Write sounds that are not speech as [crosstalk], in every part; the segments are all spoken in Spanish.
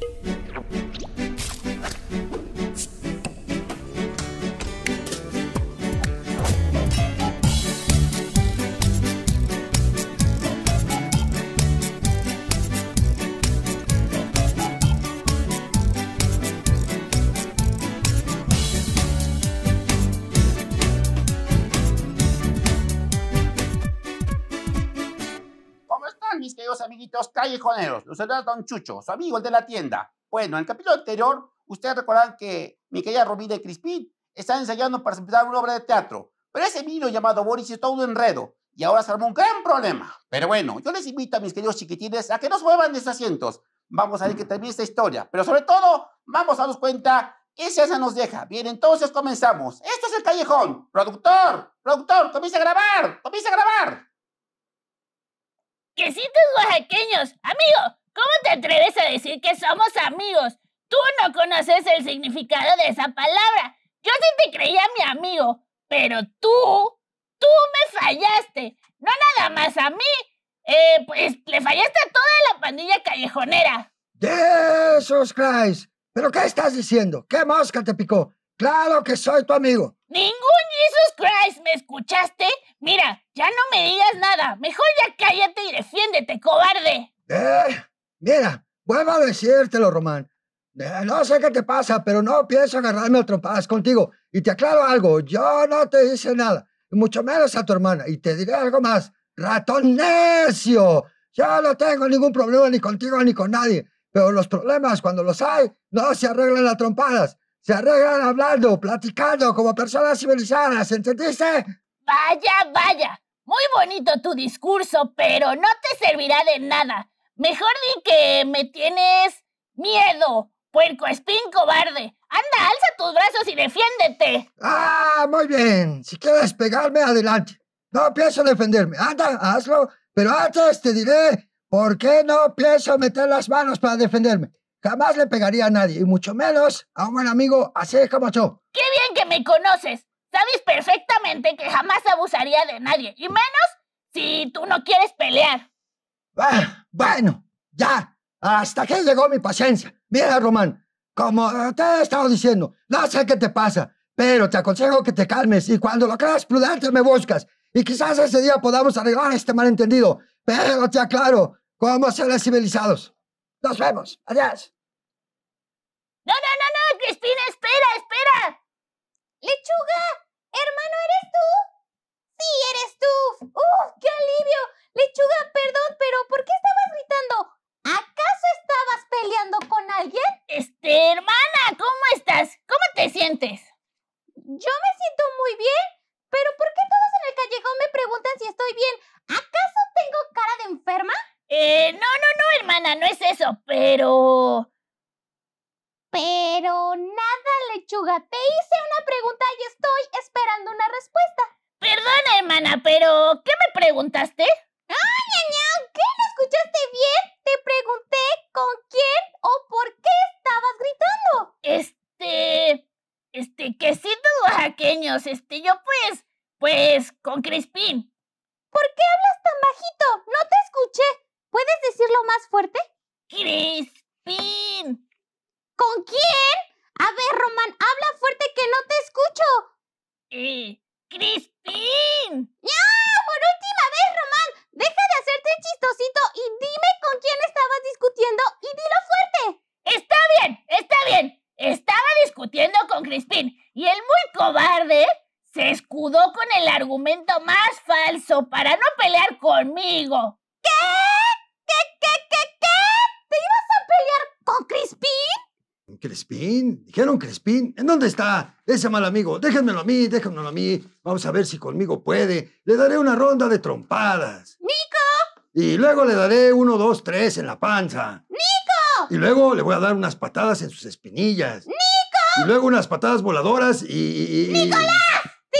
Thank you. callejoneros, los saluda Don Chucho, su amigo, el de la tienda. Bueno, en el capítulo anterior, ustedes recordarán que mi querida Romina y Crispín están ensayando para empezar una obra de teatro, pero ese niño llamado Boris es todo un enredo y ahora se armó un gran problema. Pero bueno, yo les invito a mis queridos chiquitines a que no se muevan de sus asientos. Vamos a ver que termine esta historia, pero sobre todo, vamos a darnos cuenta qué se nos deja. Bien, entonces comenzamos. Esto es el callejón. Productor, productor, comienza a grabar, comienza a grabar que si tus oaxaqueños. Amigo, ¿cómo te atreves a decir que somos amigos? Tú no conoces el significado de esa palabra. Yo sí te creía mi amigo, pero tú, tú me fallaste. No nada más a mí. Eh, pues le fallaste a toda la pandilla callejonera. ¡Jesus Christ! ¿Pero qué estás diciendo? ¿Qué mosca te picó? ¡Claro que soy tu amigo! ¡Ningún Jesus Christ! ¿Me escuchaste? Mira, ya no me digas nada. Mejor ya cállate y defiéndete, cobarde. Eh, mira, vuelvo a decírtelo, Román. Eh, no sé qué te pasa, pero no pienso agarrarme a trompadas contigo. Y te aclaro algo, yo no te hice nada, mucho menos a tu hermana. Y te diré algo más, ratón necio. Yo no tengo ningún problema ni contigo ni con nadie. Pero los problemas, cuando los hay, no se arreglan a trompadas. Se arreglan hablando, platicando, como personas civilizadas, ¿entendiste? Vaya, vaya. Muy bonito tu discurso, pero no te servirá de nada. Mejor di que me tienes miedo, puerco espín cobarde. Anda, alza tus brazos y defiéndete. Ah, muy bien. Si quieres pegarme, adelante. No pienso defenderme. Anda, hazlo. Pero antes te diré por qué no pienso meter las manos para defenderme. Jamás le pegaría a nadie, y mucho menos a un buen amigo así como yo. ¡Qué bien que me conoces! Sabes perfectamente que jamás abusaría de nadie, y menos si tú no quieres pelear. Ah, bueno, ya. Hasta aquí llegó mi paciencia. Mira, Román, como te he estado diciendo, no sé qué te pasa, pero te aconsejo que te calmes y cuando lo creas prudente me buscas. Y quizás ese día podamos arreglar este malentendido. Pero te aclaro, a ser civilizados. Nos vemos. Adiós. No, no, no, no, Cristina, espera, espera. ¡Lechuga! ¡Hermano, eres tú! ¡Sí, eres tú! ¡Uf, qué alivio! Lechuga, perdón, pero ¿por qué estabas gritando? ¿Acaso estabas peleando con alguien? Este, hermana, ¿cómo estás? ¿Cómo te sientes? Yo me siento muy bien, pero ¿por qué todos en el callejón me preguntan si estoy bien? ¿Acaso tengo cara de enferma? Eh, no, no, no, hermana, no es eso, pero... Pero nada, lechuga, te hice... pero ¿qué me preguntaste? ¡Ay, ñaña! ¿Qué no escuchaste bien? Te pregunté con quién o por qué estabas gritando. Este. Este, que si oaxaqueños, este el argumento más falso para no pelear conmigo. ¿Qué? ¿Qué, qué, qué, qué? ¿Te ibas a pelear con Crispín? ¿Crispín? ¿Dijeron Crispín? ¿En dónde está ese mal amigo? Déjenmelo a mí, déjenmelo a mí. Vamos a ver si conmigo puede. Le daré una ronda de trompadas. ¡Nico! Y luego le daré uno, dos, tres en la panza. ¡Nico! Y luego le voy a dar unas patadas en sus espinillas. ¡Nico! Y luego unas patadas voladoras y... ¡Nicolás! ¡Te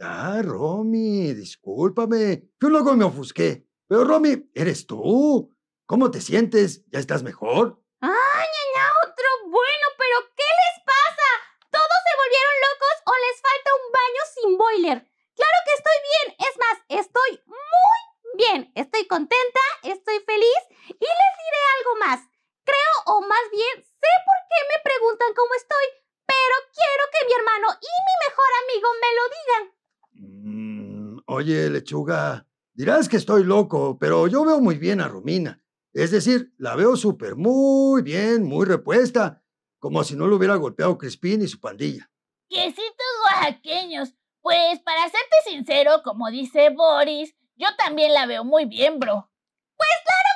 Ah, Romy, discúlpame. Yo luego me ofusqué. Pero Romy, eres tú. ¿Cómo te sientes? ¿Ya estás mejor? ¡Ay, ñaña, otro bueno! ¿Pero qué les pasa? ¿Todos se volvieron locos o les falta un baño sin boiler? ¡Claro que estoy bien! Es más, estoy muy bien. Estoy contenta, estoy feliz y les diré algo más. Creo, o más bien, sé por qué me preguntan cómo estoy, pero quiero que mi hermano y mi mejor amigo me lo digan. Mm, oye, lechuga, dirás que estoy loco, pero yo veo muy bien a Romina. Es decir, la veo súper muy bien, muy repuesta, como si no lo hubiera golpeado Crispín y su pandilla. Quesitos oaxaqueños. Pues para serte sincero, como dice Boris, yo también la veo muy bien, bro. Pues claro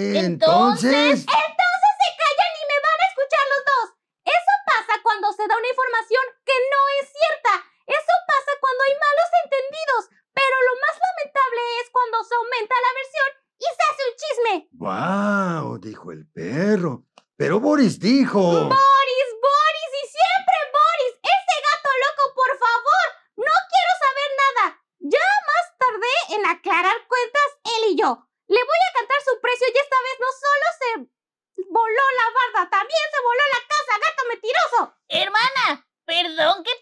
entonces... Entonces... se callan y me van a escuchar los dos. Eso pasa cuando se da una información que no es cierta. Eso pasa cuando hay malos entendidos. Pero lo más lamentable es cuando se aumenta la versión y se hace un chisme. ¡Guau! Wow, dijo el perro. Pero Boris dijo...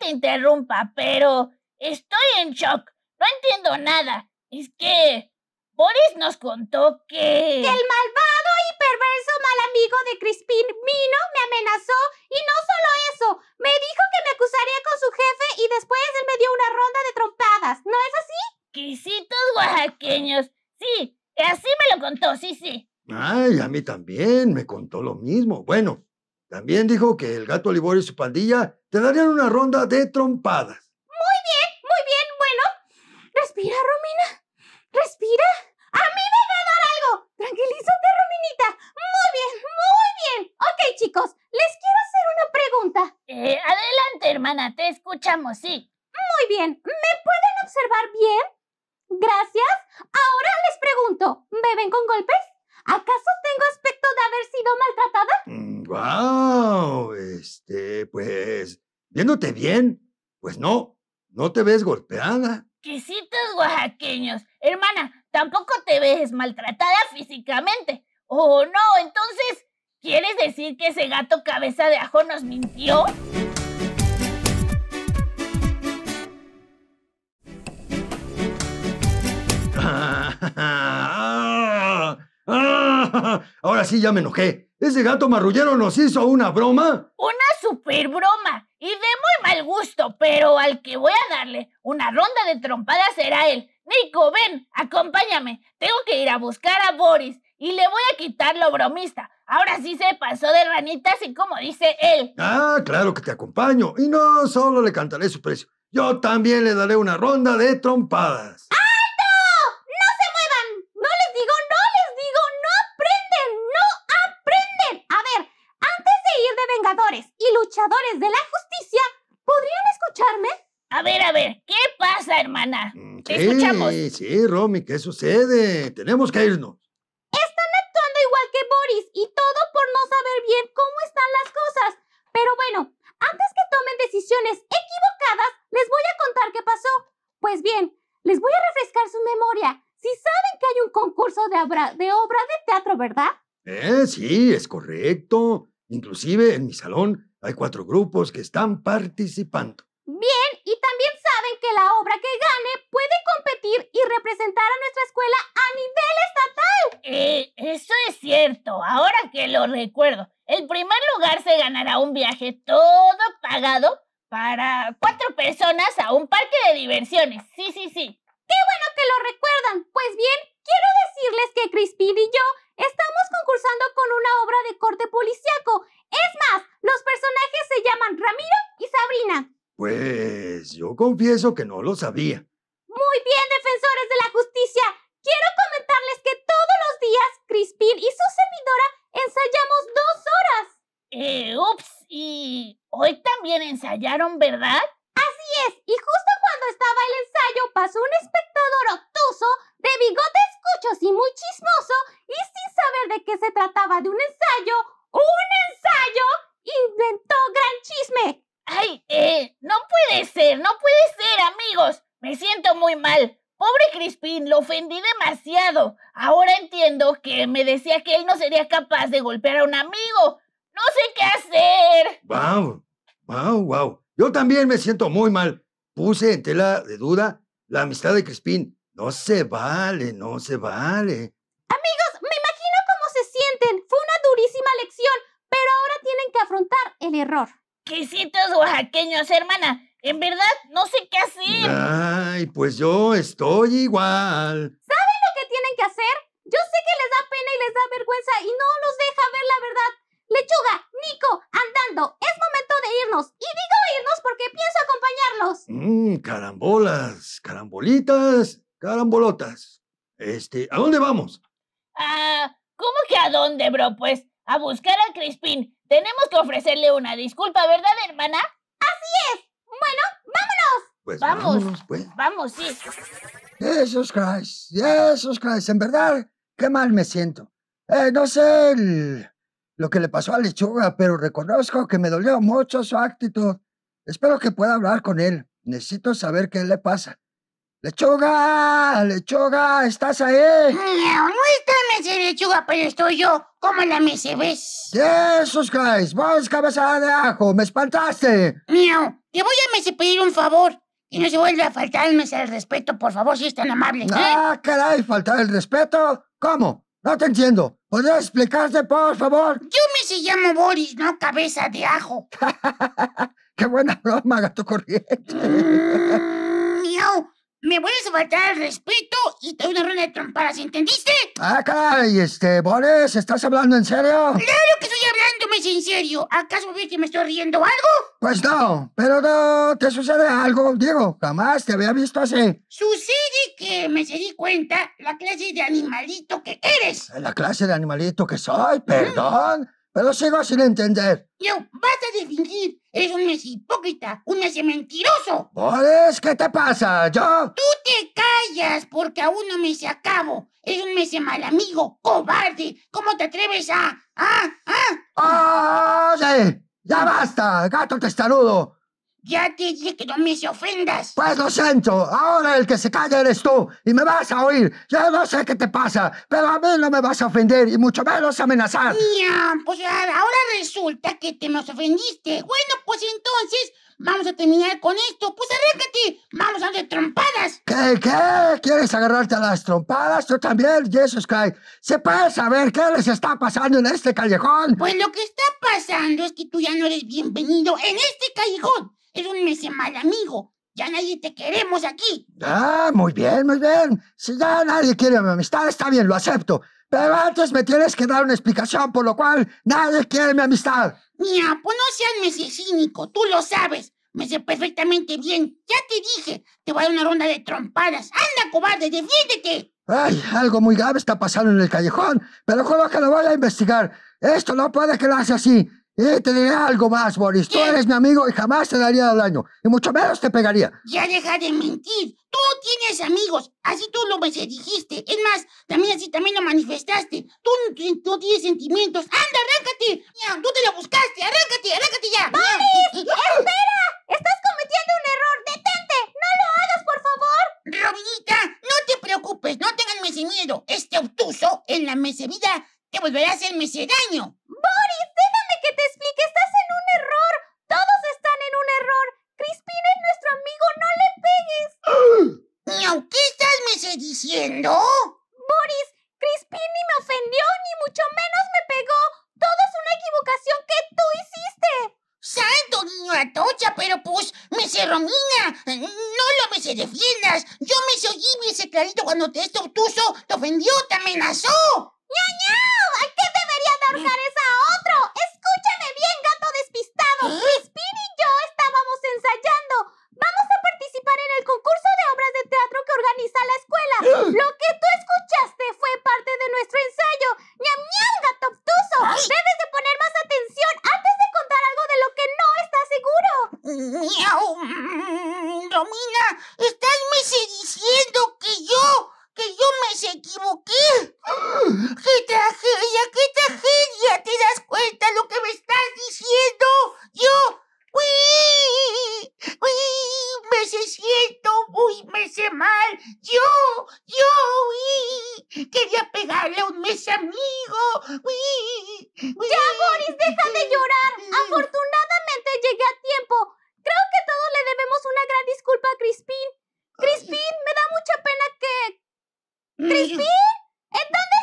interrumpa, pero estoy en shock. No entiendo nada. Es que Boris nos contó que... Que el malvado y perverso mal amigo de Crispin Mino me amenazó y no solo eso, me dijo que me acusaría con su jefe y después él me dio una ronda de trompadas, ¿no es así? Quisitos oaxaqueños. Sí, así me lo contó, sí, sí. Ay, a mí también me contó lo mismo. Bueno, también dijo que el gato Liborio y su pandilla te darían una ronda de trompadas. Muy bien, muy bien, bueno. Respira, Romina. Respira. A mí me va a dar algo. Tranquilízate, Rominita. Muy bien, muy bien. Ok, chicos, les quiero hacer una pregunta. Eh, adelante, hermana, te escuchamos, sí. Muy bien, ¿me pueden observar bien? Gracias. Ahora les pregunto, ¿beben con golpes? ¿Acaso tengo aspecto de haber sido maltratada? Mm. Wow, este, pues, viéndote bien, pues no, no te ves golpeada. Quesitos oaxaqueños, hermana, tampoco te ves maltratada físicamente. Oh, no, entonces, ¿quieres decir que ese gato cabeza de ajo nos mintió? Ahora sí ya me enojé. Ese gato marrullero nos hizo una broma. Una super broma y de muy mal gusto, pero al que voy a darle una ronda de trompadas será él. Nico, ven, acompáñame. Tengo que ir a buscar a Boris y le voy a quitar lo bromista. Ahora sí se pasó de ranitas y como dice él. Ah, claro que te acompaño. Y no solo le cantaré su precio, yo también le daré una ronda de trompadas. ¡Ah! y luchadores de la justicia podrían escucharme? A ver, a ver, ¿qué pasa, hermana? Mm, escuchamos. Sí, sí, Romy, ¿qué sucede? Tenemos que irnos. Están actuando igual que Boris y todo por no saber bien cómo están las cosas. Pero bueno, antes que tomen decisiones equivocadas, les voy a contar qué pasó. Pues bien, les voy a refrescar su memoria. Si saben que hay un concurso de obra de, obra de teatro, ¿verdad? Eh, sí, es correcto. Inclusive en mi salón hay cuatro grupos que están participando. Bien, y también saben que la obra que gane puede competir y representar a nuestra escuela a nivel estatal. Eh, eso es cierto, ahora que lo recuerdo. El primer lugar se ganará un viaje todo pagado para cuatro personas a un parque de diversiones. Sí, sí, sí. Qué bueno que lo recuerdan. Pues bien, quiero decirles que Crispin y yo Estamos concursando con una obra de corte policíaco. Es más, los personajes se llaman Ramiro y Sabrina. Pues yo confieso que no lo sabía. Muy bien, defensores de la justicia. Quiero comentarles que todos los días Crispin y su servidora ensayamos dos horas. Eh, ups, y hoy también ensayaron, ¿verdad? de golpear a un amigo. No sé qué hacer. Wow, wow, wow. Yo también me siento muy mal. Puse en tela de duda la amistad de Crispín. No se vale, no se vale. Amigos, me imagino cómo se sienten. Fue una durísima lección, pero ahora tienen que afrontar el error. ¿Qué los oaxaqueños, hermana. En verdad, no sé qué hacer. Ay, pues yo estoy igual. ¿Saben lo que tienen que hacer? vergüenza y no nos deja ver la verdad. Lechuga, Nico, andando, es momento de irnos. Y digo irnos porque pienso acompañarlos. Mm, carambolas, carambolitas, carambolotas. Este, ¿a dónde vamos? Ah, ¿cómo que a dónde, bro? Pues a buscar a Crispin. Tenemos que ofrecerle una disculpa, ¿verdad, hermana? Así es. Bueno, vámonos. Pues vamos, vámonos, pues. Vamos, sí. Jesús Christ, Jesús en verdad, qué mal me siento. Eh, no sé lo que le pasó a Lechuga, pero reconozco que me dolió mucho su actitud. Espero que pueda hablar con él. Necesito saber qué le pasa. ¡Lechuga! ¡Lechuga! ¿Estás ahí? No, no está Lechuga, pero estoy yo. ¿Cómo la Messi ves? ¡Jesús Christ! ¡Vos, cabeza de ajo! ¡Me espantaste! Miau, te voy a pedir un favor. Y no se vuelve a faltarme el respeto, por favor, si es tan amable. ¿eh? ¡Ah, caray! ¿Faltar el respeto? ¿Cómo? No te entiendo. ¿Podría explicarse, por favor? Yo me se llamo Boris, no cabeza de ajo. [laughs] Qué buena broma, gato corriente. Mm, miau, me voy a faltar el respeto y te doy una ronda de trompadas, ¿entendiste? Ah, y este, Boris, ¿estás hablando en serio? Claro que estoy hablando, en serio. ¿Acaso ves que me estoy riendo algo? Pues no, pero no te sucede algo, Diego. Jamás te había visto así. Sucede que me se di cuenta la clase de animalito que eres. La clase de animalito que soy, perdón. Mm pero sigo sin entender. ¡Yo! basta de fingir. Eres un mes hipócrita, un mes mentiroso. ¿Pues ¿qué te pasa? ¿Yo? Tú te callas porque aún no me se acabo. ¡Es un mes mal amigo, cobarde. ¿Cómo te atreves a...? ¿Ah? ¿Ah? ¡Oye! ¡Ya basta, gato testarudo! Ya te dije que no me se ofendas. Pues lo siento, ahora el que se calla eres tú y me vas a oír. Ya no sé qué te pasa, pero a mí no me vas a ofender y mucho menos amenazar. Ya, pues ahora resulta que te nos ofendiste. Bueno, pues entonces vamos a terminar con esto. Pues arráncate, vamos a hacer trompadas. ¿Qué, qué? ¿Quieres agarrarte a las trompadas? Yo también, Jesus Christ. ¿Se puede saber qué les está pasando en este callejón? Pues lo que está pasando es que tú ya no eres bienvenido en este callejón. Es un mese mal amigo. Ya nadie te queremos aquí. Ah, muy bien, muy bien. Si ya nadie quiere mi amistad, está bien, lo acepto. Pero antes me tienes que dar una explicación por lo cual nadie quiere mi amistad. Niapo, pues no seas mese cínico, tú lo sabes. Me sé perfectamente bien. Ya te dije, te voy a dar una ronda de trompadas. ¡Anda, cobarde, defiéndete! Ay, algo muy grave está pasando en el callejón, pero juego que lo voy a investigar. Esto no puede quedarse así. Eh, te diré algo más, Boris. Tú eres mi amigo y jamás te daría daño. Y mucho menos te pegaría. Ya deja de mentir. Tú tienes amigos. Así tú lo me dijiste. Es más, también así también lo manifestaste. Tú no tienes sentimientos. ¡Anda, arráncate! Ya, tú te lo buscaste. ¡Arráncate, arráncate ya! ¡Boris! [laughs] ¡Espera! ¡Estás cometiendo un error! ¡Detente! ¡No lo hagas, por favor! Robinita, no te preocupes. No tengas ese miedo. Este obtuso en la mesevida te volverá a hacer ese ¡Boris, déjame! te explique, estás en un error. Todos están en un error. Crispin es nuestro amigo, no le pegues. [gasps] ¿Y qué estás me diciendo? Boris, Crispin ni me ofendió, ni mucho menos me pegó. Todo es una equivocación que tú hiciste. Santo niño Atocha, pero pues, me romina. No lo me se defiendas. Yo me se oí, me clarito cuando te esto obtuso, te ofendió, te amenazó. ¡Ña, ña! a qué debería dar careza a otro? ¡Es [laughs] Look. Yo, yo, uy, quería pegarle a un mes amigo. Uy, uy. Ya, Boris, deja de llorar. Afortunadamente llegué a tiempo. Creo que todos le debemos una gran disculpa a Crispín. Crispín, me da mucha pena que... Mm, ¿Crispín? ¿En dónde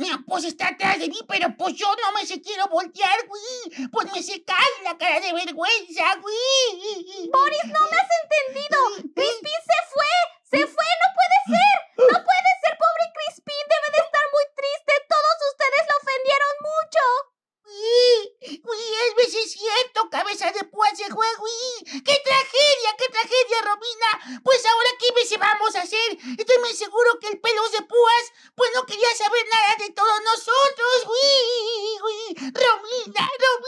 mi pues, está atrás de mí, pero pues yo no me se quiero voltear, güey. Pues me se cae la cara de vergüenza, güey. Boris, no me has entendido. Crispy se fue. Se fue, no puede ser. No puede ser, pobre Crispy. Debe de estar muy triste. Todos ustedes lo ofendieron mucho. ¡Uy! ¡Uy! ¡Es cierto! ¡Cabeza de púas de juego ¡Uy! ¡Qué tragedia! ¡Qué tragedia, Romina! Pues ahora, ¿qué veces vamos a hacer? Estoy muy seguro que el pelo de púas, pues no quería saber nada de todos nosotros. ¡Uy! ¡Uy! ¡Romina! ¡Romina!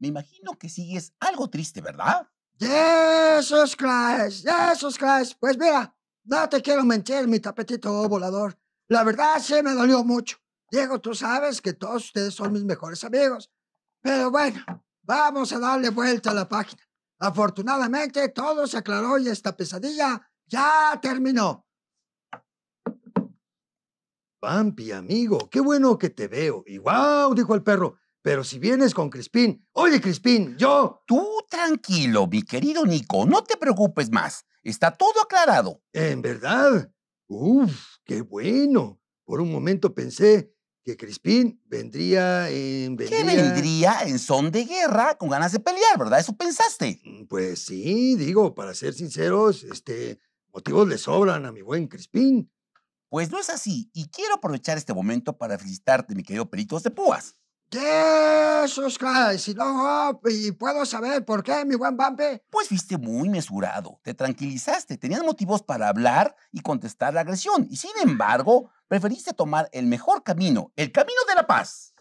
Me imagino que sigues algo triste, ¿verdad? Jesus Christ, Jesus Christ. Pues mira, no te quiero mentir, mi tapetito volador. La verdad sí me dolió mucho. Diego, tú sabes que todos ustedes son mis mejores amigos. Pero bueno, vamos a darle vuelta a la página. Afortunadamente todo se aclaró y esta pesadilla ya terminó. Pampi, amigo, qué bueno que te veo. Y wow, dijo el perro, pero si vienes con Crispín, oye Crispín, yo... Tú tranquilo, mi querido Nico, no te preocupes más. Está todo aclarado. ¿En verdad? Uf, qué bueno. Por un momento pensé que Crispín vendría en... Vendría... vendría en son de guerra con ganas de pelear, ¿verdad? ¿Eso pensaste? Mm, pues sí, digo, para ser sinceros, este, motivos le sobran a mi buen Crispín. Pues no es así, y quiero aprovechar este momento para felicitarte, mi querido Peritos de Púas. ¡Jesús! Si y no, y puedo saber por qué, mi buen vampi. Pues viste muy mesurado, te tranquilizaste, tenías motivos para hablar y contestar la agresión, y sin embargo, preferiste tomar el mejor camino, el camino de la paz.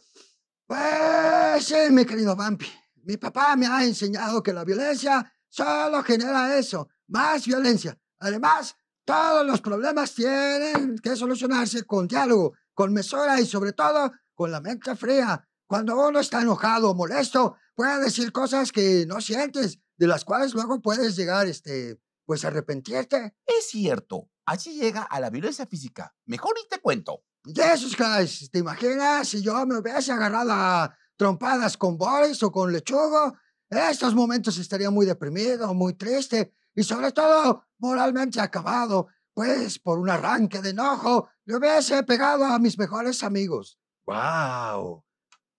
Pues sí, mi querido vampi, Mi papá me ha enseñado que la violencia solo genera eso, más violencia. Además, todos los problemas tienen que solucionarse con diálogo, con mesura y sobre todo con la mente fría. Cuando uno está enojado o molesto, puede decir cosas que no sientes, de las cuales luego puedes llegar, este, pues arrepentirte. Es cierto, así llega a la violencia física. Mejor y te cuento. Jesús ¿te imaginas si yo me hubiese agarrado a trompadas con Boris o con Lechugo? En estos momentos estaría muy deprimido, muy triste y sobre todo moralmente acabado, pues por un arranque de enojo le hubiese pegado a mis mejores amigos. ¡Wow!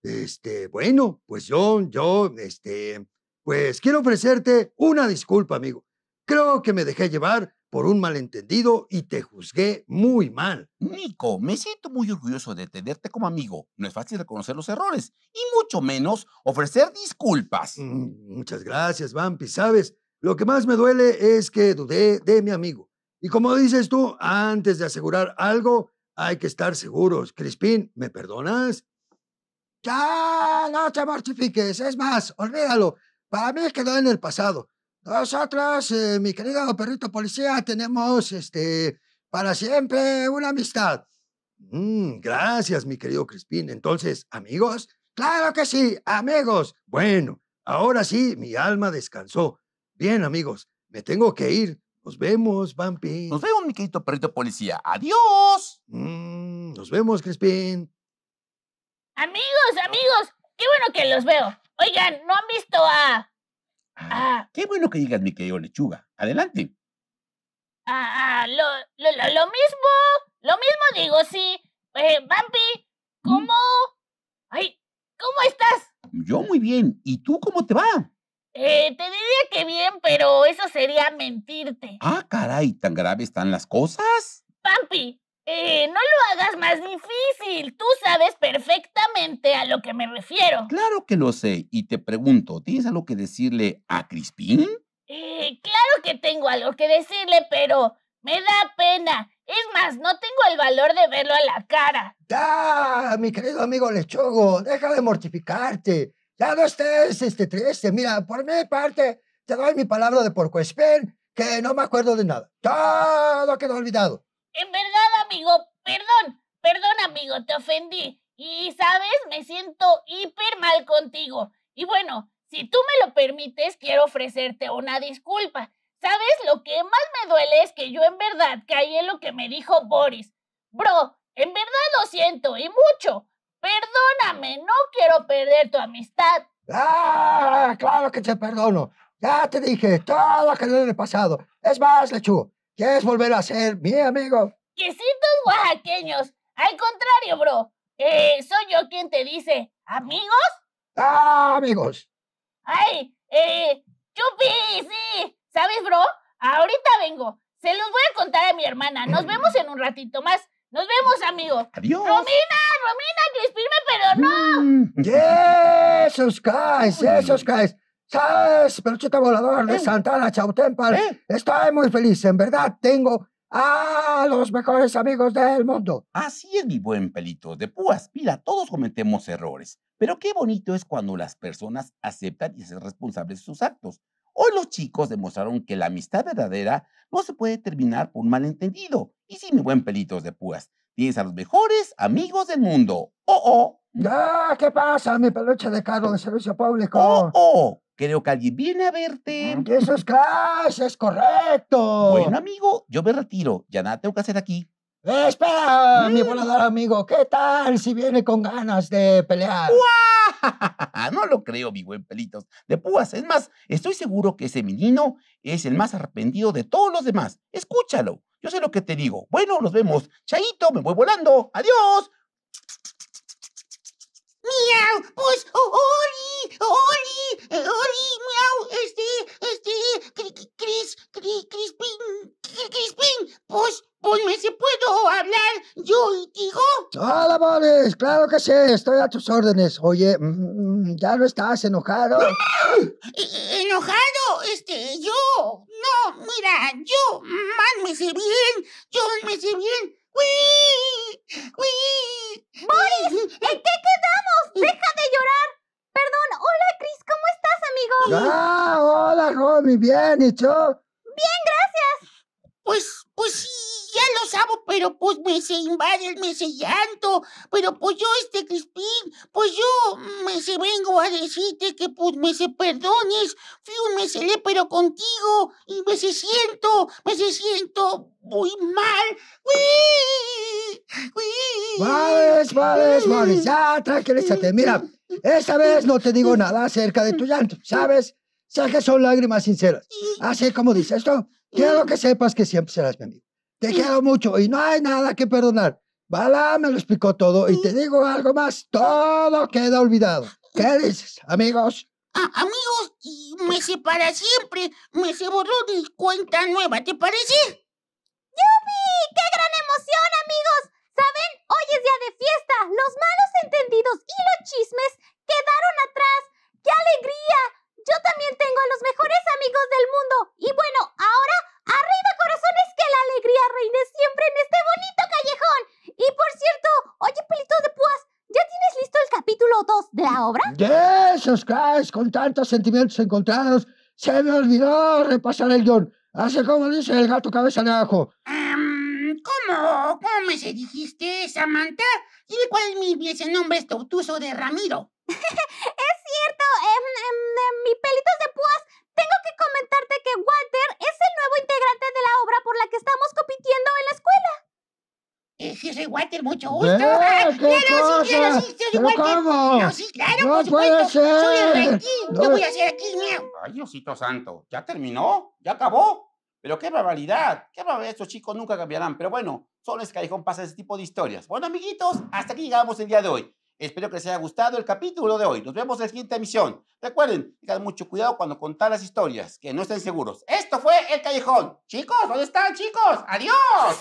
Este, bueno, pues yo, yo, este, pues quiero ofrecerte una disculpa, amigo. Creo que me dejé llevar por un malentendido y te juzgué muy mal. Nico, me siento muy orgulloso de tenerte como amigo. No es fácil reconocer los errores y mucho menos ofrecer disculpas. Mm, muchas gracias, Vampi. Sabes, lo que más me duele es que dudé de mi amigo. Y como dices tú, antes de asegurar algo, hay que estar seguros. Crispín, ¿me perdonas? Ya, no te mortifiques. Es más, olvídalo. Para mí quedó en el pasado. Nosotros, eh, mi querido perrito policía, tenemos este, para siempre una amistad. Mm, gracias, mi querido Crispín. Entonces, amigos, claro que sí, amigos. Bueno, ahora sí, mi alma descansó. Bien, amigos, me tengo que ir. Nos vemos, Bampi. Nos vemos, mi querido perrito policía. Adiós. Mm, nos vemos, Crispín. Amigos, amigos, qué bueno que los veo. Oigan, ¿no han visto a... Ah, qué bueno que digas, mi querido lechuga. Adelante. Ah, lo, mismo, lo mismo digo, sí. Eh, ¿Mm? ¿cómo? Ay, ¿cómo estás? Yo muy bien. ¿Y tú cómo te va? Eh, te diría que bien, pero eso sería mentirte. Ah, caray, ¿tan grave están las cosas? Pampi... Eh, no lo hagas más difícil. Tú sabes perfectamente a lo que me refiero. Claro que lo sé. Y te pregunto, ¿tienes algo que decirle a Crispín? Eh, claro que tengo algo que decirle, pero me da pena. Es más, no tengo el valor de verlo a la cara. ¡Ya! Mi querido amigo Lechugo, deja de mortificarte. Ya no estés este, triste. Mira, por mi parte, te doy mi palabra de porco esper, que no me acuerdo de nada. Todo quedó olvidado. En verdad, amigo, perdón, perdón, amigo, te ofendí. Y sabes, me siento hiper mal contigo. Y bueno, si tú me lo permites, quiero ofrecerte una disculpa. ¿Sabes? Lo que más me duele es que yo en verdad caí en lo que me dijo Boris. Bro, en verdad lo siento y mucho. Perdóname, no quiero perder tu amistad. Ah, claro que te perdono. Ya te dije todo lo que en el pasado. Es más, Lechu, es volver a ser mi amigo? Quesitos oaxaqueños. Al contrario, bro. Eh, soy yo quien te dice, ¿amigos? Ah, amigos. Ay, eh, Chupi, sí. ¿Sabes, bro? Ahorita vengo. Se los voy a contar a mi hermana. Nos vemos en un ratito más. Nos vemos, amigo. Adiós. Romina, Romina, Crispirme, pero no. Mm. yes, esos guys, esos ¿Sabes, peluchita volador de eh. Santana Chautempal. Eh. Estoy muy feliz, en verdad tengo a los mejores amigos del mundo. Así es, mi buen pelito de púas. Mira, todos cometemos errores, pero qué bonito es cuando las personas aceptan y se responsables de sus actos. Hoy los chicos demostraron que la amistad verdadera no se puede terminar por un malentendido. Y sí, mi buen pelitos de púas, tienes a los mejores amigos del mundo. ¡Oh, oh! ¡Ah! ¿Qué pasa, mi peluche de carro de servicio público? ¡Oh, oh! creo que alguien viene a verte. Mm, eso es cash, es correcto. Bueno, amigo, yo me retiro. Ya nada tengo que hacer aquí. Eh, espera, mi mm. volador amigo, ¿qué tal si viene con ganas de pelear? [laughs] No lo creo, mi buen pelitos. De púas, es más, estoy seguro que ese menino es el más arrepentido de todos los demás. Escúchalo, yo sé lo que te digo. Bueno, nos vemos. Chaito, me voy volando. Adiós. ¡Miau! Pues, Ori, Ori, Oli, miau, este, este, Cris, Cris, Crispin, Crispin, pues, pues se puedo hablar yo y tío. Hola, Boris, claro que sí, estoy a tus órdenes. Oye, mm, mm, ya no estás enojado. E, e, ¿Enojado? Este, yo, no, mira, yo, mal me sé bien, yo me sé bien. ¡Wii! ¡Boris! ¿En qué quedamos? ¡Deja de llorar! Perdón. Hola, Chris. ¿Cómo estás, amigo? Ah, hola, Romy. Bien, ¿y tú? Bien, gracias. Pues, pues sí ya lo sabo, pero pues me se invade el me se llanto, pero pues yo este Crispín, pues yo mm, me vengo a decirte que pues me se perdones, fui un me le pero contigo y me se siento, me se siento muy mal. ¡Uy! ¡Uy! Vales, vales, vales, mm. ya tranquilízate, mira, esta vez no te digo nada acerca de tu llanto, ¿sabes? sabes que son lágrimas sinceras. Así como dice esto, quiero mm. que sepas que siempre serás mi amigo te quiero mucho y no hay nada que perdonar. Bala me lo explicó todo y te digo algo más, todo queda olvidado. ¿Qué dices, amigos? Ah, amigos, y me para siempre, me se borró de cuenta nueva, ¿te parece? ¡Yupi! ¡Qué gran emoción, amigos! ¿Saben? Hoy es día de fiesta. Los malos entendidos De esos caes Con tantos sentimientos encontrados, se me olvidó repasar el guión. Hace como dice el gato cabeza de ajo. ¿Cómo? ¿Cómo me se dijiste, Samantha? ¿Y cuál es mi viejo nombre es tortuoso de Ramiro? mucho gusto. ¡Claro, ¿eh? cosa? sí, claro, sí, que No, sí, claro, por Soy el rey. voy a hacer aquí? Ay, Diosito santo, ¿ya terminó? ¿Ya acabó? Pero qué barbaridad, qué barbaridad, estos chicos nunca cambiarán. Pero bueno, solo es Callejón pasa ese tipo de historias. Bueno, amiguitos, hasta aquí llegamos el día de hoy. Espero que les haya gustado el capítulo de hoy. Nos vemos en la siguiente emisión. Recuerden, tengan mucho cuidado cuando contar las historias, que no estén seguros. Esto fue El Callejón. Chicos, ¿dónde están, chicos? ¡Adiós!